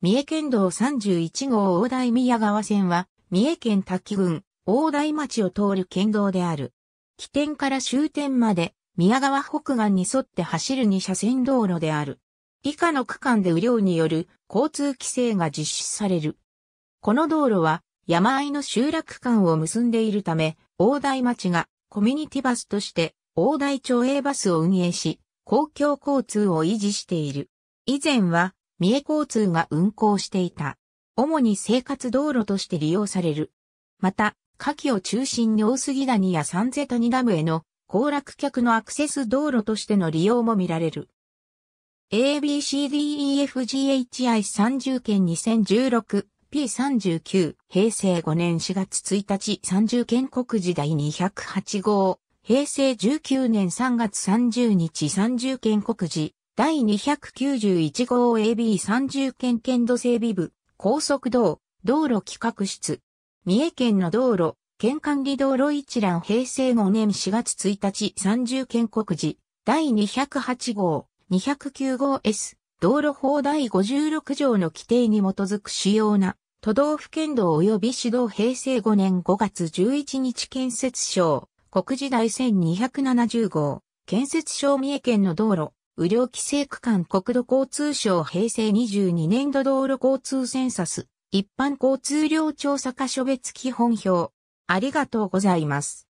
三重県道31号大台宮川線は、三重県滝郡、大台町を通る県道である。起点から終点まで、宮川北岸に沿って走る二車線道路である。以下の区間で雨量による交通規制が実施される。この道路は山あいの集落間を結んでいるため、大台町がコミュニティバスとして大台町営バスを運営し、公共交通を維持している。以前は三重交通が運行していた。主に生活道路として利用される。また、下記を中心に大杉谷や三瀬谷ダムへの行楽客のアクセス道路としての利用も見られる。ABCDEFGHI30 県 2016P39 平成5年4月1日30県国時代208号平成19年3月30日30県国時第291号 AB30 県県土整備部、高速道、道路企画室。三重県の道路、県管理道路一覧平成5年4月1日30県告示、第208号、209号 S、道路法第56条の規定に基づく主要な都道府県道及び市道平成5年5月11日建設省、国時第1270号、建設省三重県の道路、雨量規制区間国土交通省平成22年度道路交通センサス、一般交通量調査箇所別基本表。ありがとうございます。